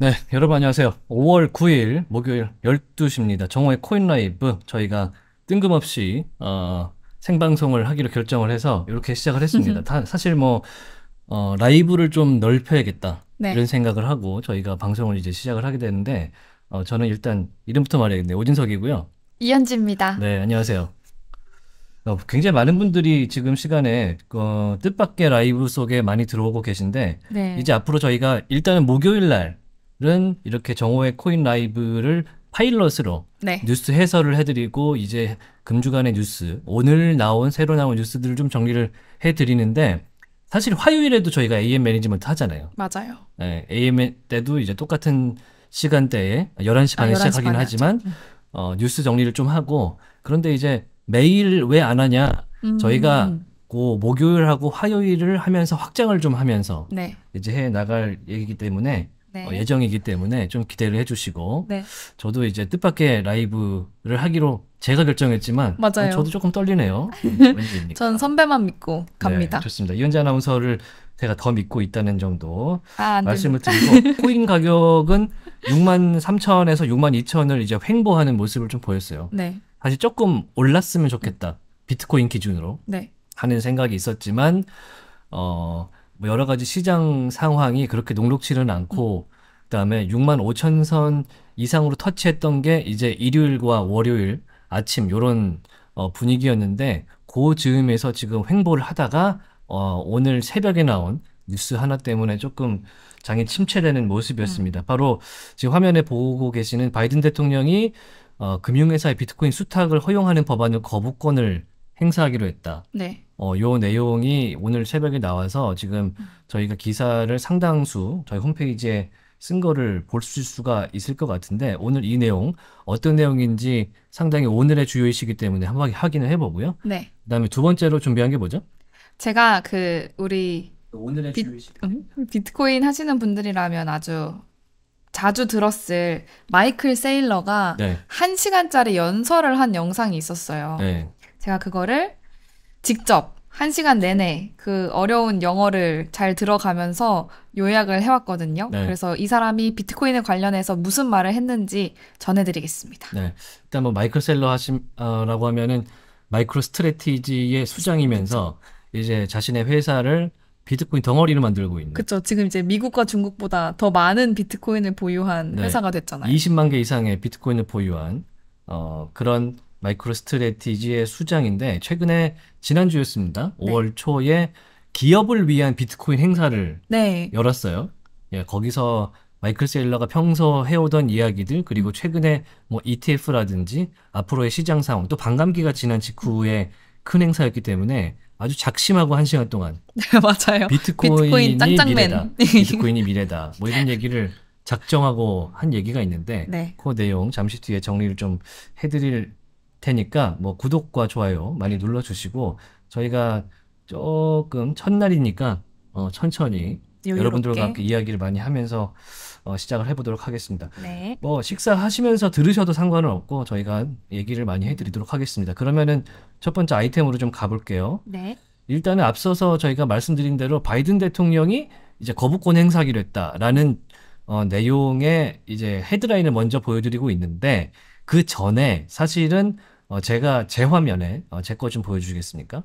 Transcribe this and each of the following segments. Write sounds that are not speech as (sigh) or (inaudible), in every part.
네, 여러분 안녕하세요. 5월 9일 목요일 12시입니다. 정호의 코인 라이브 저희가 뜬금없이 어, 생방송을 하기로 결정을 해서 이렇게 시작을 했습니다. 다, 사실 뭐 어, 라이브를 좀 넓혀야겠다 네. 이런 생각을 하고 저희가 방송을 이제 시작을 하게 되는데 어, 저는 일단 이름부터 말해야겠네요. 오진석이고요. 이현지입니다. 네, 안녕하세요. 어, 굉장히 많은 분들이 지금 시간에 어, 뜻밖의 라이브 속에 많이 들어오고 계신데 네. 이제 앞으로 저희가 일단은 목요일 날은 이렇게 정호의 코인 라이브를 파일럿으로 네. 뉴스 해설을 해드리고 이제 금주간의 뉴스 오늘 나온 새로 나온 뉴스들을 좀 정리를 해드리는데 사실 화요일에도 저희가 AM 매니지먼트 하잖아요. 맞아요. 네, AM 때도 이제 똑같은 시간대에 11시 반에 아, 11시 시작하긴 하지만 음. 어, 뉴스 정리를 좀 하고 그런데 이제 매일 왜 안 하냐 음. 저희가 고 목요일하고 화요일을 하면서 확장을 좀 하면서 네. 이제 해 나갈 얘기기 때문에 네. 어, 예정이기 때문에 좀 기대를 해주시고 네. 저도 이제 뜻밖의 라이브를 하기로 제가 결정했지만 어, 맞아요. 저도 조금 떨리네요. (laughs) 왠지입니까? 전 선배만 믿고 네, 갑니다. 네, 좋습니다. 이은재 아나운서를 제가 더 믿고 있다는 정도 아, 말씀을 드리고 (laughs) 코인 가격은 6만 3천에서 6만 2천을 이제 횡보하는 모습을 좀 보였어요. 네. 사실 조금 올랐으면 좋겠다. 비트코인 기준으로 네. 하는 생각이 있었지만 어뭐 여러 가지 시장 상황이 그렇게 녹록치는 않고 음. 그다음에 6만 5천 선 이상으로 터치했던 게 이제 일요일과 월요일 아침 요런 어, 분위기였는데 그 즈음에서 지금 횡보를 하다가 어, 오늘 새벽에 나온 뉴스 하나 때문에 조금 장이 침체되는 모습이었습니다. 음. 바로 지금 화면에 보고 계시는 바이든 대통령이 어, 금융회사의 비트코인 수탁을 허용하는 법안을 거부권을 행사하기로 했다. 네. 어, 요 내용이 오늘 새벽에 나와서 지금 음. 저희가 기사를 상당수 저희 홈페이지에 쓴 거를 볼 수가 있을 것 같은데 오늘 이 내용 어떤 내용인지 상당히 오늘의 주요 이슈이기 때문에 한번 확인을 해보고요. 네. 그다음에 두 번째로 준비한 게 뭐죠? 제가 그 우리 오늘의 비, 주요 이슈 음? 비트코인 하시는 분들이라면 아주 자주 들었을 마이클 세일러가 네. 1시간짜리 연설을 한 영상이 있었어요. 네. 제가 그거를 직접 한 시간 내내 그 어려운 영어를 잘 들어가면서 요약을 해왔거든요. 네. 그래서 이 사람이 비트코인에 관련해서 무슨 말을 했는지 전해드리겠습니다. 네. 일단 뭐 마이클 셀러라고 어, 하면은 마이크로 스트레티지의 수장이면서 이제 자신의 회사를 비트코인 덩어리로 만들고 있는. 그렇죠. 지금 이제 미국과 중국보다 더 많은 비트코인을 보유한 네. 회사가 됐잖아요. 20만 개 이상의 비트코인을 보유한 어, 그런 마이크로스트레티지의 수장인데 최근에 지난주였습니다. 네. 5월 초에 기업을 위한 비트코인 행사를 네. 열었어요. 예, 거기서 마이클 셀러가 평소 해오던 이야기들 그리고 최근에 뭐 ETF라든지 앞으로의 시장 상황 또 반감기가 지난 직후에 큰 행사였기 때문에 아주 작심하고 한 시간 동안 (laughs) 네, 맞아요. 비트코인이 비트코인 미래다. (laughs) 비트코인이 미래다. 뭐 이런 얘기를 작정하고 한 얘기가 있는데 네. 그 내용 잠시 뒤에 정리를 좀 해드릴 테니까 뭐 구독과 좋아요 많이 눌러주시고 저희가 조금 첫날이니까 어, 천천히 요유롭게. 여러분들과 함께 이야기를 많이 하면서 어, 시작을 해보도록 하겠습니다. 네. 뭐 식사하시면서 들으셔도 상관은 없고 저희가 얘기를 많이 해드리도록 하겠습니다. 그러면은 첫 번째 아이템으로 좀 가볼게요. 네. 일단은 앞서서 저희가 말씀드린 대로 바이든 대통령이 이제 거부권 행사기로 했다라는 어, 내용의 이제 헤드라인을 먼저 보여드리고 있는데 그 전에 사실은 어 제가 제 화면에 어 제거 좀 보여주시겠습니까?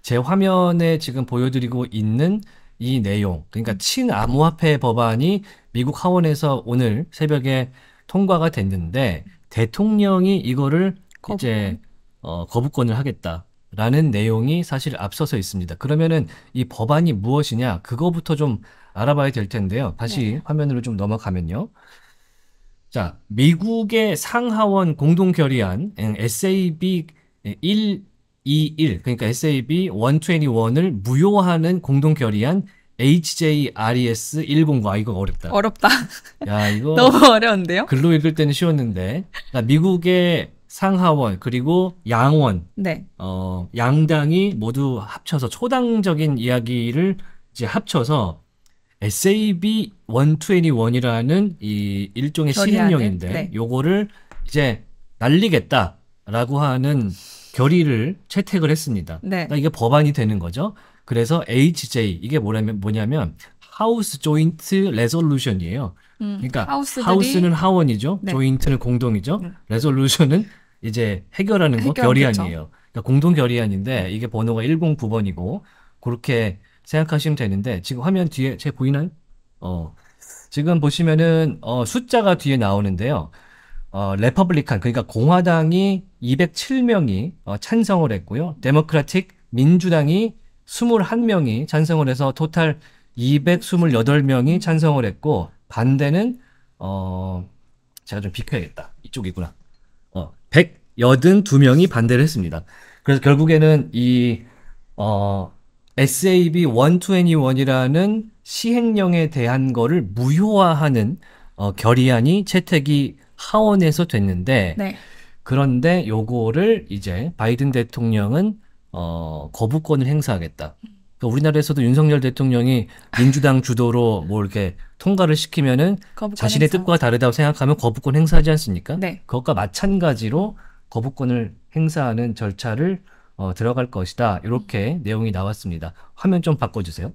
제 화면에 지금 보여드리고 있는 이 내용 그러니까 친암호화폐 법안이 미국 하원에서 오늘 새벽에 통과가 됐는데 대통령이 이거를 거부권. 이제 어, 거부권을 하겠다라는 내용이 사실 앞서서 있습니다. 그러면은 이 법안이 무엇이냐 그거부터 좀 알아봐야 될 텐데요. 다시 네. 화면으로 좀 넘어가면요. 자, 미국의 상하원 공동 결의안 음, SAB 121 그러니까 SAB 121을 무효화하는 공동 결의안 HJRES 10과 아, 이거 어렵다. 어렵다. 야, 이거 (laughs) 너무 어려운데요? 글로 읽을 때는 쉬웠는데. 그러니까 미국의 상하원 그리고 양원 네. 어, 양당이 모두 합쳐서 초당적인 이야기를 이제 합쳐서 SAB 121이라는 이 일종의 시행령인데 네. 요거를 이제 날리겠다라고 하는 결의를 채택을 했습니다. 네. 그러니까 이게 법안이 되는 거죠. 그래서 HJ 이게 뭐냐면 뭐냐면 하우스 조인트 레졸루션이에요. 음, 그러니까 하우스들이... 하우스는 하원이죠. 네. 조인트는 공동이죠. 음. 네. 레졸루션은 이제 해결하는 해결, 결의안이에요. 그렇죠. 그러니까 공동 결의안인데 이게 번호가 109번이고 그렇게 생각하시면 되는데 지금 화면 뒤에 제 보이나요? 어. 지금 보시면은 어, 숫자가 뒤에 나오는데요. 어, 레퍼블리칸 그러니까 공화당이 207명이 어, 찬성을 했고요. 데모크라틱 민주당이 21명이 찬성을 해서 토탈 228명이 찬성을 했고 반대는 어 제가 좀 비켜야겠다. 이쪽이구나. 어 182명이 반대를 했습니다. 그래서 결국에는 이어 SAB 121이라는 시행령에 대한 거를 무효화하는 어, 결의안이 채택이 하원에서 됐는데 네. 그런데 요거를 이제 바이든 대통령은 어, 거부권을 행사하겠다. 그러니까 우리나라에서도 윤석열 대통령이 민주당 주도로 뭐 이렇게 통과를 시키면은 자신의 행사. 뜻과 다르다고 생각하면 거부권 행사하지 않습니까? 네. 그것과 마찬가지로 거부권을 행사하는 절차를 어, 들어갈 것이다. 이렇게 음. 내용이 나왔습니다. 화면 좀 바꿔주세요.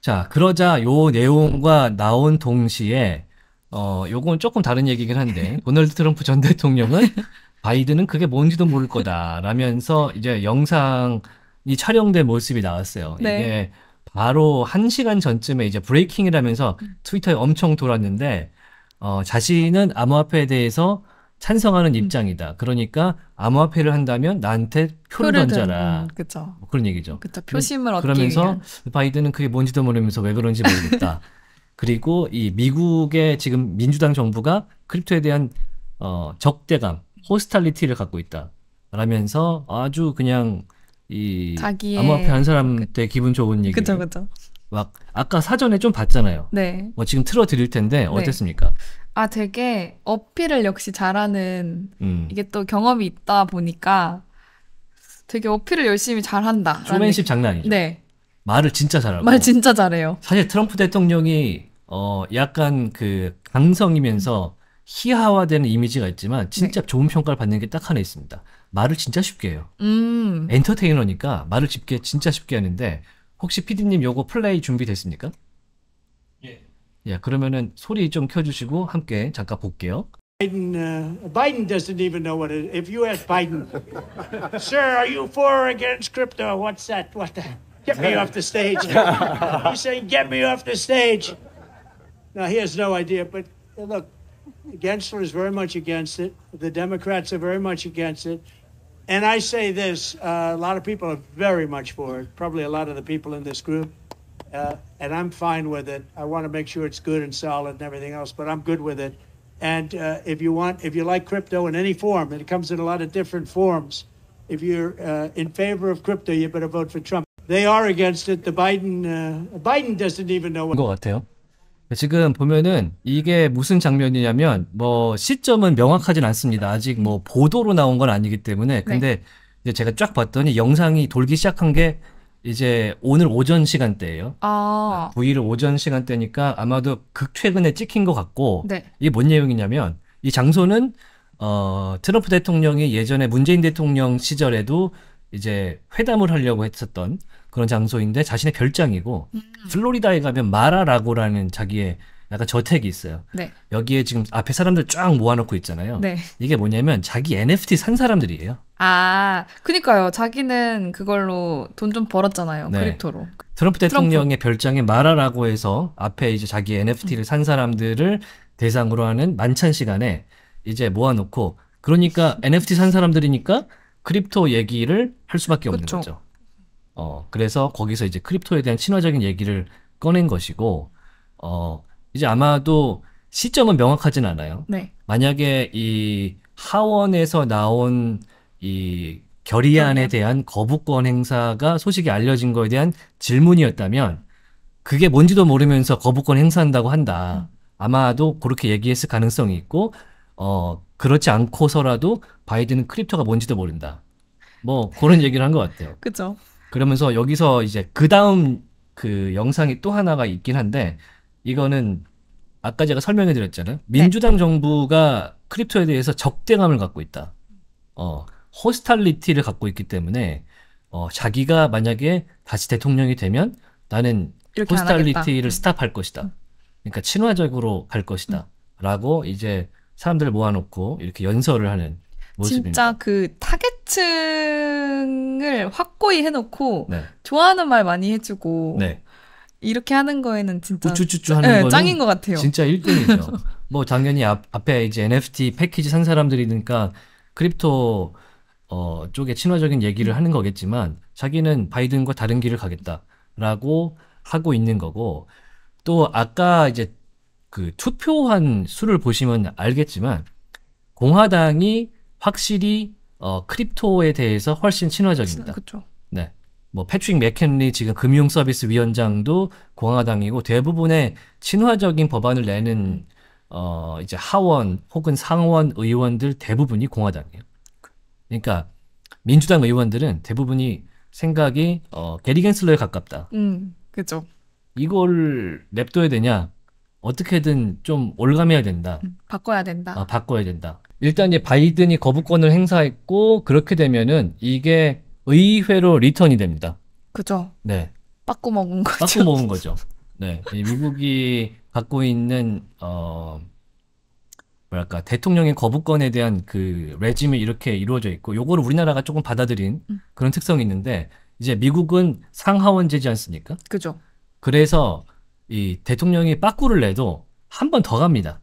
자, 그러자 요 내용과 나온 동시에 어, 요건 조금 다른 얘기긴 한데 (laughs) 도널드 트럼프 전 대통령은 바이든은 그게 뭔지도 모를 거다라면서 이제 영상이 촬영된 모습이 나왔어요. 네. 이게 바로 한 시간 전쯤에 이제 브레이킹이라면서 음. 트위터에 엄청 돌았는데 어, 자신은 암호화폐에 대해서 찬성하는 음. 입장이다. 그러니까 암호화폐를 한다면 나한테 표를, 표를 던져라. 음, 그쵸. 뭐 그런 얘기죠. 그쵸. 네. 표심을 얻기 그러면서 위한. 바이든은 그게 뭔지도 모르면서 왜 그런지 모르겠다. (laughs) 그리고 이 미국의 지금 민주당 정부가 크립토에 대한 어, 적대감, 호스탈리티를 갖고 있다. 라면서 아주 그냥 이 자기의... 암호화폐 한 사람 때 그 기분 좋은 얘기. 그죠, 그죠. 막 아까 사전에 좀 봤잖아요. 네. 뭐 지금 틀어 드릴 텐데 네. 어땠습니까? 네. 아, 되게 어필을 역시 잘하는 음. 이게 또 경험이 있다 보니까 되게 어필을 열심히 잘한다. 쇼맨십 장난 아죠 네. 말을 진짜 잘하고. 말 진짜 잘해요. 사실 트럼프 대통령이 어 약간 그 강성이면서 희화화되는 이미지가 있지만 진짜 네. 좋은 평가를 받는 게 딱 하나 있습니다. 말을 진짜 쉽게 해요. 음. 엔터테이너니까 말을 쉽게 진짜 쉽게 하는데 혹시 피디님 요거 플레이 준비됐습니까? 예, 그러면은 소리 좀 켜주시고 함께 잠깐 볼게요. Biden, uh, Biden doesn't even know what it is. If you ask Biden, sir, are you for or against crypto? What's that? What the? Get me off the stage. (laughs) He's saying, get me off the stage. Now, he has no idea, but uh, look, Gensler is very much against it. The Democrats are very much against it. And I say this uh, a lot of people are very much for it, probably a lot of the people in this group uh, and I'm fine with it. I want to make sure it's good and solid and everything else, but I'm good with it. And uh, if you want, if you like crypto in any form, and it comes in a lot of different forms, if you're uh, in favor of crypto, you better vote for Trump. They are against it. The Biden, uh, Biden doesn't even know what. 지금 보면은 이게 무슨 장면이냐면 뭐 시점은 명확하진 않습니다. 아직 뭐 보도로 나온 건 아니기 때문에 근데 네. 이제 제가 쫙 봤더니 영상이 돌기 시작한 게 이제 오늘 오전 시간대예요. 아. V를 오전 시간대니까 아마도 극 최근에 찍힌 것 같고 네. 이게 뭔 내용이냐면 이 장소는 어, 트럼프 대통령이 예전에 문재인 대통령 시절에도 이제 회담을 하려고 했었던 그런 장소인데 자신의 별장이고 음. 플로리다에 가면 마라라고라는 자기의 약간 저택이 있어요. 네. 여기에 지금 앞에 사람들 쫙 모아놓고 있잖아요. 네. 이게 뭐냐면 자기 NFT 산 사람들이에요. 아, 그니까요. 자기는 그걸로 돈 좀 벌었잖아요. 네. 크립토로. 트럼프 대통령의 트럼프. 별장에 마라라고 해서 앞에 이제 자기 NFT를 산 사람들을 대상으로 하는 만찬 시간에 이제 모아놓고 그러니까 NFT 산 사람들이니까 크립토 얘기를 할 수밖에 없는 그쵸. 거죠. 어, 그래서 거기서 이제 크립토에 대한 친화적인 얘기를 꺼낸 것이고, 어, 이제 아마도 시점은 명확하진 않아요. 네. 만약에 이 하원에서 나온 이 결의안에 대한 거부권 행사가 소식이 알려진 거에 대한 질문이었다면 그게 뭔지도 모르면서 거부권 행사한다고 한다. 음. 아마도 그렇게 얘기했을 가능성이 있고 어 그렇지 않고서라도 바이든은 크립토가 뭔지도 모른다. 뭐 그런 얘기를 한 것 같아요. 그죠. 그러면서 여기서 이제 그 다음 그 영상이 또 하나가 있긴 한데 이거는 아까 제가 설명해 드렸잖아요. 민주당 네. 정부가 크립토에 대해서 적대감을 갖고 있다. 어, 호스탈리티를 갖고 있기 때문에 어, 자기가 만약에 다시 대통령이 되면 나는 호스탈리티를 음. 스탑할 것이다. 음. 그러니까 친화적으로 갈 것이다. 음. 라고 이제 사람들 모아놓고 이렇게 연설을 하는 모습입니다. 진짜 그 타겟층을 확고히 해놓고 네. 좋아하는 말 많이 해주고 네. 이렇게 하는 거에는 진짜 우쭈쭈쭈 하는 네, 거는 짱인 것 같아요. 진짜 1등이죠. (laughs) 뭐 당연히 앞, 에 이제 NFT 패키지 산 사람들이니까 크립토 어, 쪽에 친화적인 얘기를 하는 거겠지만 자기는 바이든과 다른 길을 가겠다라고 하고 있는 거고 또 아까 이제 그 투표한 수를 보시면 알겠지만 공화당이 확실히 어, 크립토에 대해서 훨씬 친화적입니다. 그쵸. 뭐 패트릭 맥켄리 지금 금융 서비스 위원장도 공화당이고 대부분의 친화적인 법안을 내는 어 이제 하원 혹은 상원 의원들 대부분이 공화당이에요. 그러니까 민주당 의원들은 대부분이 생각이 어 게리 겐슬러에 가깝다. 음, 그죠. 이걸 냅둬야 되냐? 어떻게든 좀 올감해야 된다. 음, 바꿔야 된다. 아, 바꿔야 된다. 일단 이제 바이든이 거부권을 행사했고 그렇게 되면은 이게 의회로 리턴이 됩니다. 그죠? 네. 빠꾸 먹은 거죠. 빠꾸 먹은 거죠. 네. 미국이 갖고 있는 어 뭐랄까 대통령의 거부권에 대한 그 레짐이 이렇게 이루어져 있고 요거를 우리나라가 조금 받아들인 음. 그런 특성이 있는데 이제 미국은 상하원제지 않습니까? 그죠. 그래서 이 대통령이 빠꾸를 내도 한 번 더 갑니다.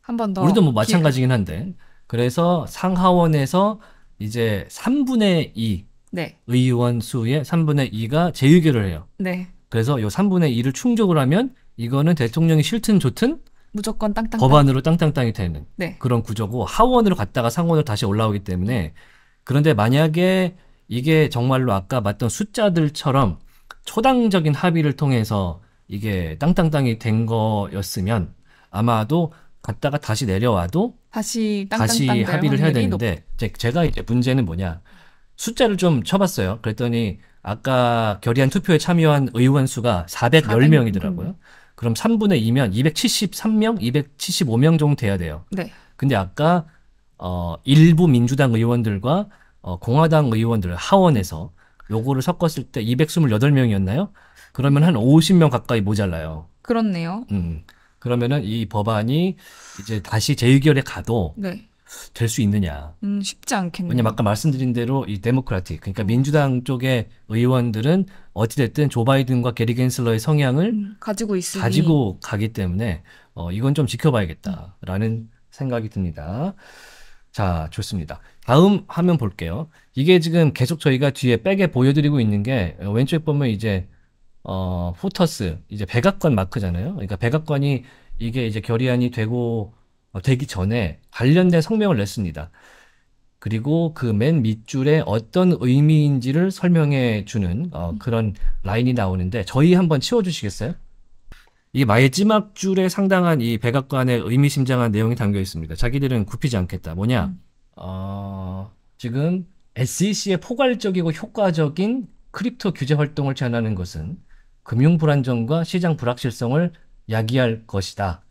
한 번 더. 우리도 뭐 마찬가지긴 한데. 그래서 상하원에서 이제 3분의 2 네. 의원 수의 3분의 2가 재의결을 해요. 네. 그래서 요 3분의 2를 충족을 하면 이거는 대통령이 싫든 좋든 무조건 땅땅 법안으로 땅땅땅이 되는 네. 그런 구조고 하원으로 갔다가 상원으로 다시 올라오기 때문에 네. 그런데 만약에 이게 정말로 아까 봤던 숫자들처럼 초당적인 합의를 통해서 이게 땅땅땅이 된 거였으면 아마도 갔다가 다시 내려와도 다시, 다시 합의를 해야 되는데 제가 이제 문제는 뭐냐 숫자를 좀 쳐봤어요. 그랬더니 아까 결의안 투표에 참여한 의원 수가 410명이더라고요. 그럼 3분의 2면 273명, 275명 정도 돼야 돼요. 네. 근데 아까 어 일부 민주당 의원들과 어 공화당 의원들 하원에서 요거를 섞었을 때 228명이었나요? 그러면 한 50명 가까이 모자라요. 그렇네요. 음. 그러면은 이 법안이 이제 다시 재의결에 가도 네. 될수 있느냐. 음, 쉽지 않겠네요. 왜냐면 아까 말씀드린 대로 이 데모크라틱, 그러니까 민주당 쪽의 의원들은 어찌됐든 조 바이든과 게리 겐슬러의 성향을 음, 가지고 있으니. 가지고 가기 때문에 어, 이건 좀 지켜봐야겠다라는 생각이 듭니다. 자, 좋습니다. 다음 화면 볼게요. 이게 지금 계속 저희가 뒤에 백에 보여드리고 있는 게 어, 왼쪽에 보면 이제 어, 포터스, 이제 백악관 마크잖아요. 그러니까 백악관이 이게 이제 결의안이 되고 어, 되기 전에 관련된 성명을 냈습니다. 그리고 그 맨 밑줄에 어떤 의미인지를 설명해 주는 어, 음. 그런 라인이 나오는데 저희 한번 치워주시겠어요? 이 마지막 줄에 상당한 이 백악관의 의미심장한 내용이 담겨 있습니다. 자기들은 굽히지 않겠다. 뭐냐? 음. 어, 지금 SEC의 포괄적이고 효과적인 크립토 규제 활동을 제안하는 것은 금융 불안정과 시장 불확실성을 야기할 것이다.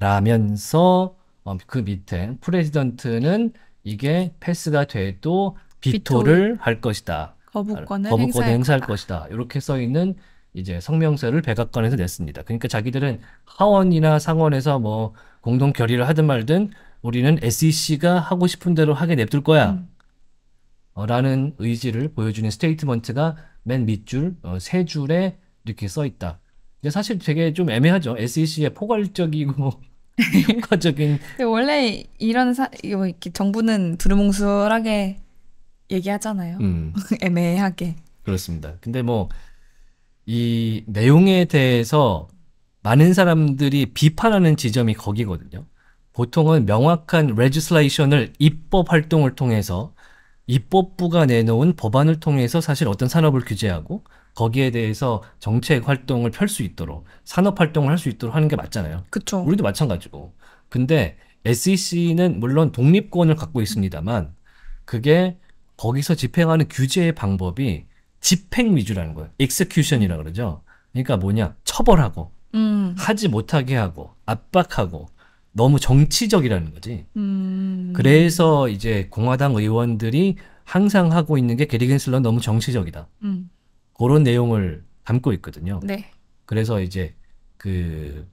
라면서 어, 그 밑에 프레지던트는 이게 패스가 돼도 비토를 비토. 할 것이다. 거부권을, 거부권을 행사할, 것이다. 이렇게 써 있는 이제 성명서를 백악관에서 냈습니다. 그러니까 자기들은 하원이나 상원에서 뭐 공동 결의를 하든 말든 우리는 SEC가 하고 싶은 대로 하게 냅둘 거야. 음. 어, 라는 의지를 보여주는 스테이트먼트가 맨 밑줄 어, 세 줄에 이렇게 써 있다. 근데 사실 되게 좀 애매하죠. SEC의 포괄적이고 (laughs) 효과적인. 원래 이런 사, 뭐 이렇게 정부는 두루뭉술하게 얘기하잖아요. 음. (laughs) 애매하게. 그렇습니다. 근데 뭐 이 내용에 대해서 많은 사람들이 비판하는 지점이 거기거든요. 보통은 명확한 레지스레이션을 입법 활동을 통해서 입법부가 내놓은 법안을 통해서 사실 어떤 산업을 규제하고 거기에 대해서 정책 활동을 펼 수 있도록 산업 활동을 할 수 있도록 하는 게 맞잖아요. 그렇죠. 우리도 마찬가지고. 근데 SEC는 물론 독립권을 갖고 있습니다만 그게 거기서 집행하는 규제의 방법이 집행 위주라는 거예요. 익스큐션이라 그러죠. 그러니까 뭐냐 처벌하고 음. 하지 못하게 하고 압박하고 너무 정치적이라는 거지. 음. 그래서 이제 공화당 의원들이 항상 하고 있는 게 게리 겐슬러 너무 정치적이다. 음. 그런 내용을 담고 있거든요. 네. 그래서 이제 그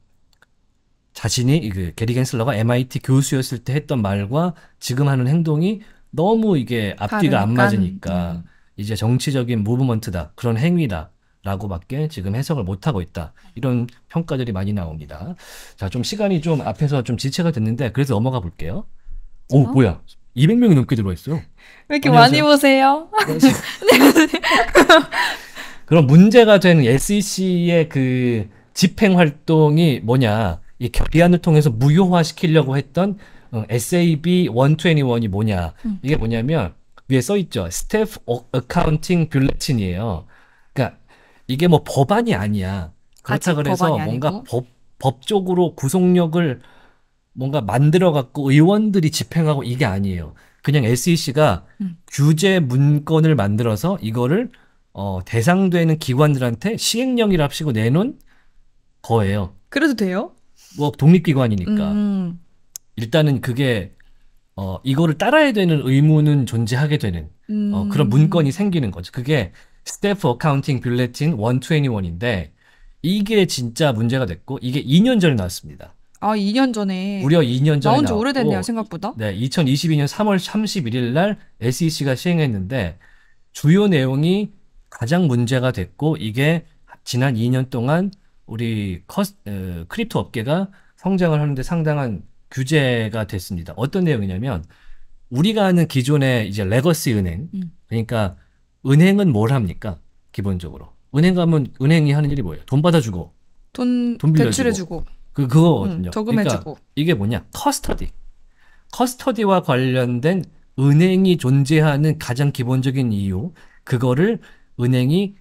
자신이 그 게리 갠슬러가 MIT 교수였을 때 했던 말과 지금 하는 행동이 너무 이게 앞뒤가 다르니까. 안 맞으니까 음. 이제 정치적인 무브먼트다 그런 행위다 라고밖에 지금 해석을 못하고 있다. 이런 평가들이 많이 나옵니다. 자, 좀 시간이 좀 앞에서 좀 지체가 됐는데, 그래서 넘어가 볼게요. 오, 어? 뭐야. 200명이 넘게 들어와 있어요. 왜 이렇게 안녕하세요. 많이 보세요? (laughs) 네, 네. 그럼 문제가 되는 SEC의 그 집행 활동이 뭐냐? 이 결의안을 통해서 무효화시키려고 했던 어, SAB 121이 뭐냐? 음. 이게 뭐냐면 위에 써 있죠. 스태프 어카운팅 뷰레친이에요. 그러니까 이게 뭐 법안이 아니야. 그렇다 그래서 뭔가 법 법적으로 구속력을 뭔가 만들어 갖고 의원들이 집행하고 이게 아니에요. 그냥 SEC가 음. 규제 문건을 만들어서 이거를 어, 대상되는 기관들한테 시행령이라 합시고 내놓은 거예요. 그래도 돼요? 뭐 독립기관이니까. 음. 일단은 그게 어, 이거를 따라야 되는 의무는 존재하게 되는 어, 음. 어, 그런 문건이 생기는 거죠. 그게 스태프 어카운팅 빌레틴 121인데 이게 진짜 문제가 됐고 이게 2년 전에 나왔습니다. 아, 2년 전에. 무려 2년 전에. 나온 지 오래됐네요, 생각보다. 네, 2022년 3월 31일 날 SEC가 시행했는데 주요 내용이 가장 문제가 됐고 이게 지난 2년 동안 우리 커스, 에, 크립토 업계가 성장을 하는데 상당한 규제가 됐습니다. 어떤 내용이냐면 우리가 아는 기존의 이제 레거시 은행 음. 그러니까 은행은 뭘 합니까? 기본적으로 은행 가면 은행이 하는 일이 뭐예요? 돈 받아주고 돈, 돈 대출해주고 그 그거거든요. 음, 그러니까 이게 뭐냐? 커스터디 커스터디와 관련된 은행이 존재하는 가장 기본적인 이유 그거를 은행이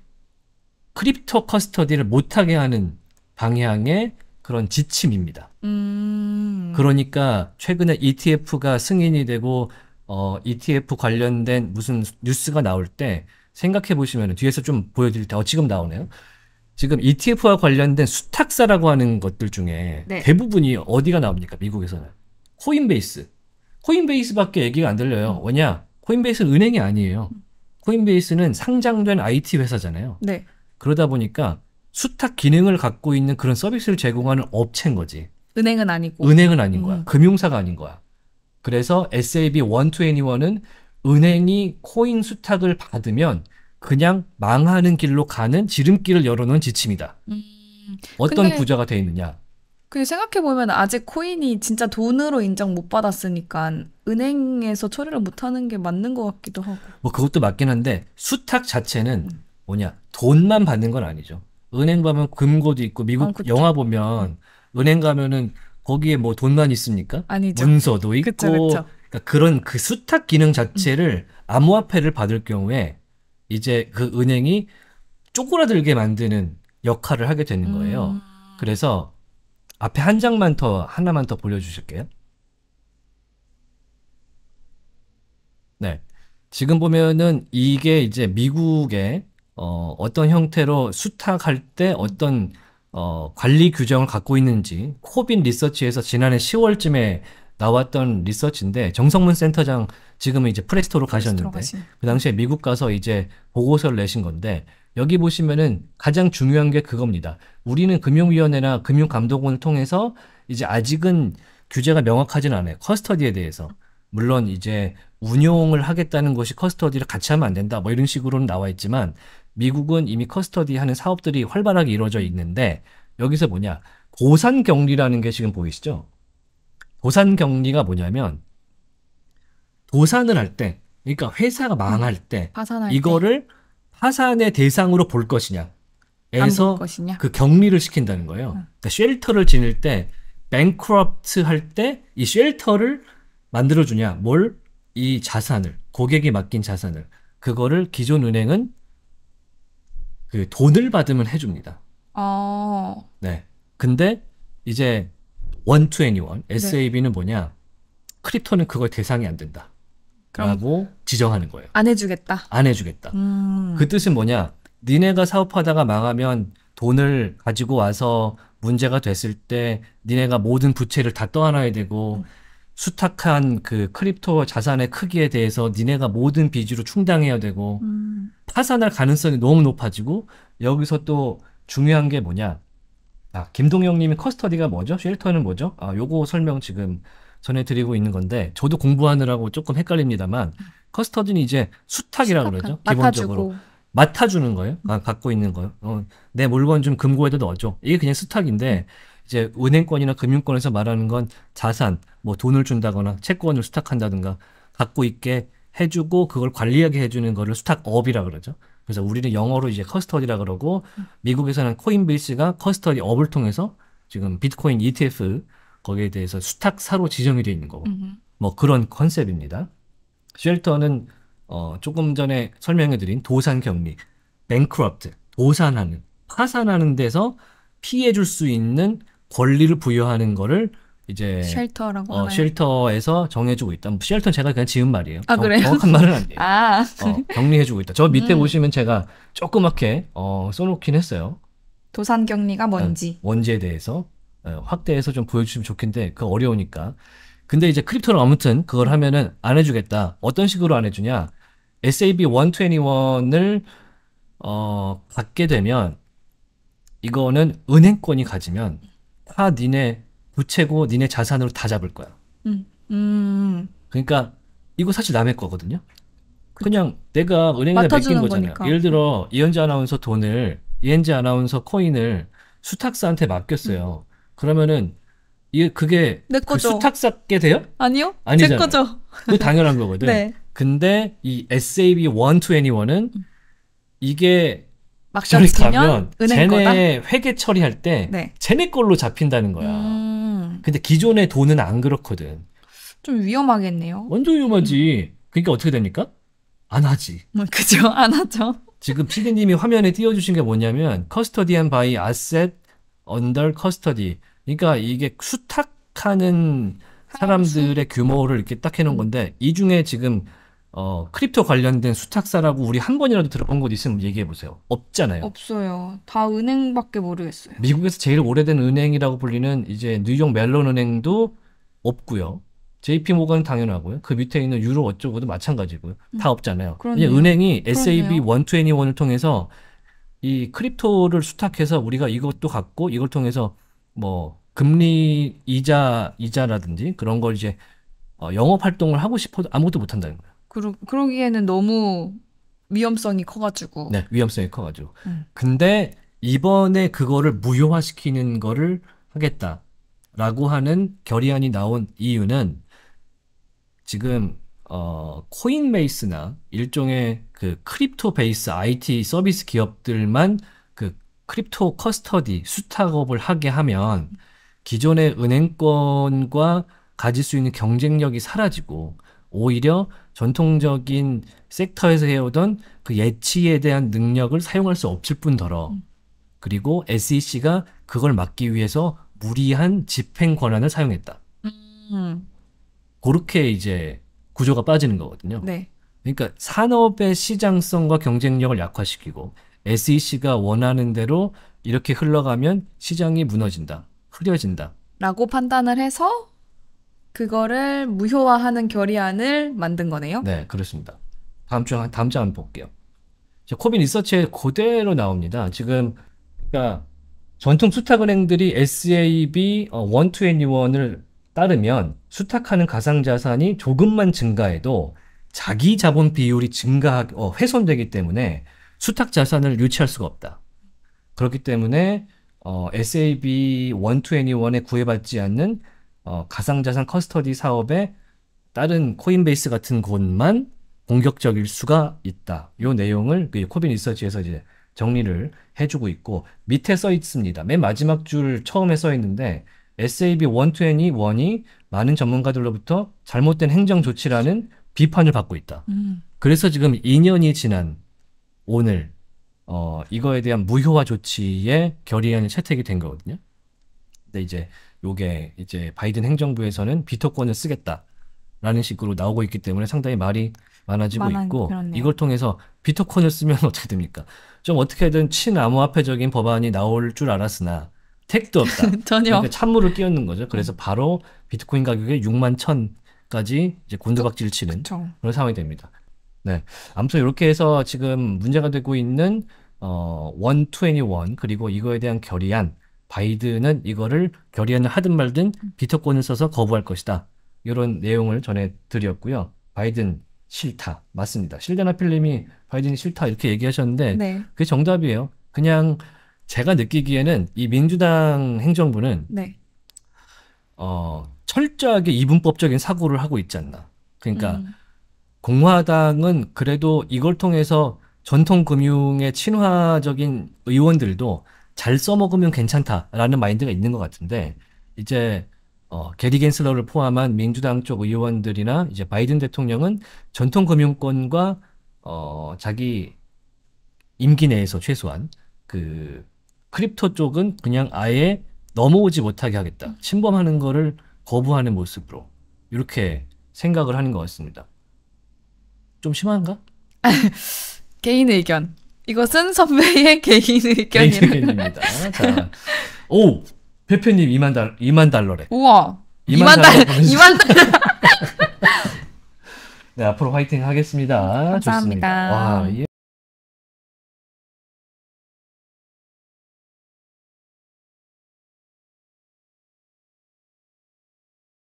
크립토 커스터디를 못하게 하는 방향의 그런 지침입니다. 음... 그러니까 최근에 ETF가 승인이 되고 어, ETF 관련된 무슨 뉴스가 나올 때 생각해 보시면 뒤에서 좀 보여드릴 때, 어, 지금 나오네요. 지금 ETF와 관련된 수탁사라고 하는 것들 중에 네. 대부분이 어디가 나옵니까? 미국에서는. 코인베이스. 코인베이스밖에 얘기가 안 들려요. 음. 뭐냐? 코인베이스는 은행이 아니에요. 음. 코인베이스는 상장된 IT 회사잖아요. 네. 그러다 보니까 수탁 기능을 갖고 있는 그런 서비스를 제공하는 업체인 거지. 은행은 아니고. 은행은 아닌 거야. 음. 금융사가 아닌 거야. 그래서 SAB 원투애니원은 은행이 코인 수탁을 받으면 그냥 망하는 길로 가는 지름길을 열어놓은 지침이다. 음. 어떤 구조가 되어 있느냐? 근데 그 생각해보면 아직 코인이 진짜 돈으로 인정 못 받았으니까 은행에서 처리를 못하는 게 맞는 것 같기도 하고. 뭐 그것도 맞긴 한데 수탁 자체는 음. 뭐냐 돈만 받는 건 아니죠. 은행 가면 금고도 있고 미국 아, 영화 보면 은행 가면은 거기에 뭐 돈만 있습니까? 아니죠. 문서도 있고 그쵸, 그쵸. 그러니까 그런 그 수탁 기능 자체를 음. 암호화폐를 받을 경우에 이제 그 은행이 쪼그라들게 만드는 역할을 하게 되는 거예요. 음. 그래서 앞에 한 장만 더 하나만 더 보여주실게요. 네. 지금 보면은 이게 이제 미국의 어, 어떤 형태로 수탁할 때 어떤 어, 관리 규정을 갖고 있는지 코빈 리서치에서 지난해 10월쯤에 나왔던 리서치인데 정성문 센터장 지금은 이제 프레스토로 가셨는데 프레스토로 그 당시에 미국 가서 이제 보고서를 내신 건데 여기 보시면은 가장 중요한 게 그겁니다. 우리는 금융위원회나 금융감독원을 통해서 이제 아직은 규제가 명확하진 않아요. 커스터디에 대해서. 물론 이제 운용을 하겠다는 것이 커스터디를 같이 하면 안 된다. 뭐 이런 식으로는 나와 있지만 미국은 이미 커스터디 하는 사업들이 활발하게 이루어져 있는데 여기서 뭐냐. 고산 격리라는 게 지금 보이시죠? 고산 격리가 뭐냐면 도산을 할 때, 그러니까 회사가 망할 때, 음, 이거를 때. 파산의 대상으로 볼 것이냐. 에서 것이냐? 그 격리를 시킨다는 거예요. 그러니까 쉘터를 지닐 때 뱅크럽트 할 때 이 쉘터를 만들어 주냐. 뭘 이 자산을 고객이 맡긴 자산을 그거를 기존 은행은 그 돈을 받으면 해 줍니다. 어. 네. 근데 이제 원투애니원 네. SAB는 뭐냐? 크립토는 그걸 대상이 안 된다. 라고 지정하는 거예요. 안 해주겠다. 안 해주겠다. 음. 그 뜻은 뭐냐? 니네가 사업하다가 망하면 돈을 가지고 와서 문제가 됐을 때 니네가 모든 부채를 다 떠안아야 되고 음. 수탁한 그 크립토 자산의 크기에 대해서 니네가 모든 빚으로 충당해야 되고 음. 파산할 가능성이 너무 높아지고 여기서 또 중요한 게 뭐냐? 아, 김동영 님이 커스터디가 뭐죠? 쉘터는 뭐죠? 아, 요거 설명 지금 전해드리고 있는 건데 저도 공부하느라고 조금 헷갈립니다만 음. 커스터드는 이제 수탁이라고 그러죠. 기본적으로. 맡아주고. 맡아주는 거예요. 음. 아, 갖고 있는 거예요. 어, 내 물건 좀 금고에다 넣어줘. 이게 그냥 수탁인데 음. 이제 은행권이나 금융권에서 말하는 건 자산, 뭐 돈을 준다거나 채권을 수탁한다든가 갖고 있게 해주고 그걸 관리하게 해주는 거를 수탁업이라 그러죠. 그래서 우리는 영어로 이제 커스터디라 그러고 미국에서는 코인베이스가 커스터디 업을 통해서 지금 비트코인 ETF 거기에 대해서 수탁사로 지정이 되어 있는 거고 음흠. 뭐 그런 컨셉입니다. 쉘터는 어, 조금 전에 설명해드린 도산 격리, 뱅크럽트, 도산하는, 파산하는 데서 피해줄 수 있는 권리를 부여하는 거를 이제 쉘터라고 어, 쉘터에서 정해주고 있다. 뭐 쉘터는 제가 그냥 지은 말이에요. 아, 정, 정확한 말은 아니에요. (laughs) 아. 어, 격리해주고 있다. 저 밑에 음. 보시면 제가 조그맣게 어, 써놓긴 했어요. 도산 격리가 뭔지. 아, 어, 뭔지에 대해서 예, 확대해서 좀 보여주시면 좋겠는데 그 어려우니까 근데 이제 크립토는 아무튼 그걸 하면은 안 해주겠다 어떤 식으로 안 해주냐 SAB 121을 어, 받게 되면 이거는 은행권이 가지면 다 니네 부채고 니네 자산으로 다 잡을 거야. 음. 음. 그러니까 이거 사실 남의 거거든요. 그 그냥 내가 은행에 맡긴 거잖아요. 거니까. 예를 들어 이현지 아나운서 돈을 이현지 아나운서 코인을 수탁사한테 맡겼어요. 음. 그러면은 이게 그게 내 그 거죠. 그 수탁 쌓게 돼요? 아니요. 아니잖아요. 제 거죠. 그 당연한 거거든. 네. 근데 이 SAB 121은 음. 이게 막상 가면 쟤네 거다? 회계 처리할 때 네. 쟤네 걸로 잡힌다는 거야. 음... 근데 기존의 돈은 안 그렇거든. 좀 위험하겠네요. 완전 위험하지. 음. 그러니까 어떻게 됩니까? 안 하지. 음, 그죠? 안 하죠. 지금 피디님이 화면에 띄워주신 게 뭐냐면 커스터디한 바이 아셋 언덜 커스터디. 그러니까 이게 수탁하는 사람들의 규모를 이렇게 딱 해놓은 건데 이 중에 지금 어 크립토 관련된 수탁사라고 우리 한 번이라도 들어본 곳 있으면 얘기해 보세요. 없잖아요. 없어요. 다 은행밖에 모르겠어요. 미국에서 제일 오래된 은행이라고 불리는 이제 뉴욕 멜론 은행도 없고요. JP 모건 당연하고요. 그 밑에 있는 유로 어쩌고도 마찬가지고요. 다 음. 없잖아요. 그러네요. 은행이 그러네요. SAB 121을 통해서 이 크립토를 수탁해서 우리가 이것도 갖고 이걸 통해서 뭐 금리 이자 이자라든지 그런 걸 이제 어, 영업 활동을 하고 싶어도 아무것도 못 한다는 거야. 그러, 그러기에는 너무 위험성이 커가지고. 네, 위험성이 커가지고. 음. 근데 이번에 그거를 무효화시키는 거를 하겠다라고 하는 결의안이 나온 이유는 지금 어, 코인베이스나 일종의 그 크립토 베이스 IT 서비스 기업들만 그 크립토 커스터디 수탁업을 하게 하면 기존의 은행권과 가질 수 있는 경쟁력이 사라지고 오히려 전통적인 섹터에서 해오던 그 예치에 대한 능력을 사용할 수 없을 뿐더러 음. 그리고 SEC가 그걸 막기 위해서 무리한 집행 권한을 사용했다. 음. 그렇게 이제 구조가 빠지는 거거든요. 네. 그러니까 산업의 시장성과 경쟁력을 약화시키고 SEC가 원하는 대로 이렇게 흘러가면 시장이 무너진다, 흐려진다. 라고 판단을 해서 그거를 무효화하는 결의안을 만든 거네요. 네, 그렇습니다. 다음 주 다음 주 한번 볼게요. 코빈 리서치에 그대로 나옵니다. 지금 그러니까 전통 수탁은행들이 SAB 어, 원투애니을 따르면 수탁하는 가상자산이 조금만 증가해도 자기 자본 비율이 증가, 어, 훼손되기 때문에 수탁 자산을 유치할 수가 없다. 그렇기 때문에 어, SAB 121에 구애받지 않는 어, 가상자산 커스터디 사업에 다른 코인베이스 같은 곳만 공격적일 수가 있다. 요 내용을 그 코빈 리서치에서 이제 정리를 해주고 있고 밑에 써 있습니다. 맨 마지막 줄 처음에 써 있는데 SAB 원투앤이 원이 많은 전문가들로부터 잘못된 행정 조치라는 비판을 받고 있다. 음. 그래서 지금 2년이 지난 오늘 어, 이거에 대한 무효화 조치의 결의안이 채택이 된 거거든요. 근데 이제 요게 이제 바이든 행정부에서는 비토권을 쓰겠다라는 식으로 나오고 있기 때문에 상당히 말이 많아지고 많아, 있고 그렇네요. 이걸 통해서 비토권을 쓰면 (laughs) 어떻게 됩니까? 좀 어떻게든 친암호화폐적인 법안이 나올 줄 알았으나 택도 없다. (laughs) 전혀. 그러니까 찬물을 끼얹는 거죠. 그래서 네. 바로 비트코인 가격에 6만 0까지 이제 곤두박질 치는 그쵸. 그런 상황이 됩니다. 네. 아무튼 이렇게 해서 지금 문제가 되고 있는 어, 원투애니원 그리고 이거에 대한 결의안 바이든은 이거를 결의안을 하든 말든 음. 비트코인을 써서 거부할 것이다. 이런 내용을 전해드렸고요. 바이든 싫다. 맞습니다. 실데나 필름이 바이든이 싫다 이렇게 얘기하셨는데 네. 그게 정답이에요. 그냥 제가 느끼기에는 이 민주당 행정부는 네. 어, 철저하게 이분법적인 사고를 하고 있지 않나. 그러니까 음. 공화당은 그래도 이걸 통해서 전통 금융의 친화적인 의원들도 잘 써먹으면 괜찮다라는 마인드가 있는 것 같은데 이제 어, 게리 겐슬러를 포함한 민주당 쪽 의원들이나 이제 바이든 대통령은 전통 금융권과 어, 자기 임기 내에서 최소한 그 크립토 쪽은 그냥 아예 넘어오지 못하게 하겠다. 음. 침범하는 거를 거부하는 모습으로 이렇게 생각을 하는 것 같습니다. 좀 심한가? (laughs) 개인 의견. 이것은 선배의 (laughs) 개인 의견입니다. 오 페페님 2만 달 2만 달러래. 우와. 2만, 2만 달러. 2만 달러. 네 앞으로 화이팅 하겠습니다. 감사합니다. 좋습니다. 와, 예.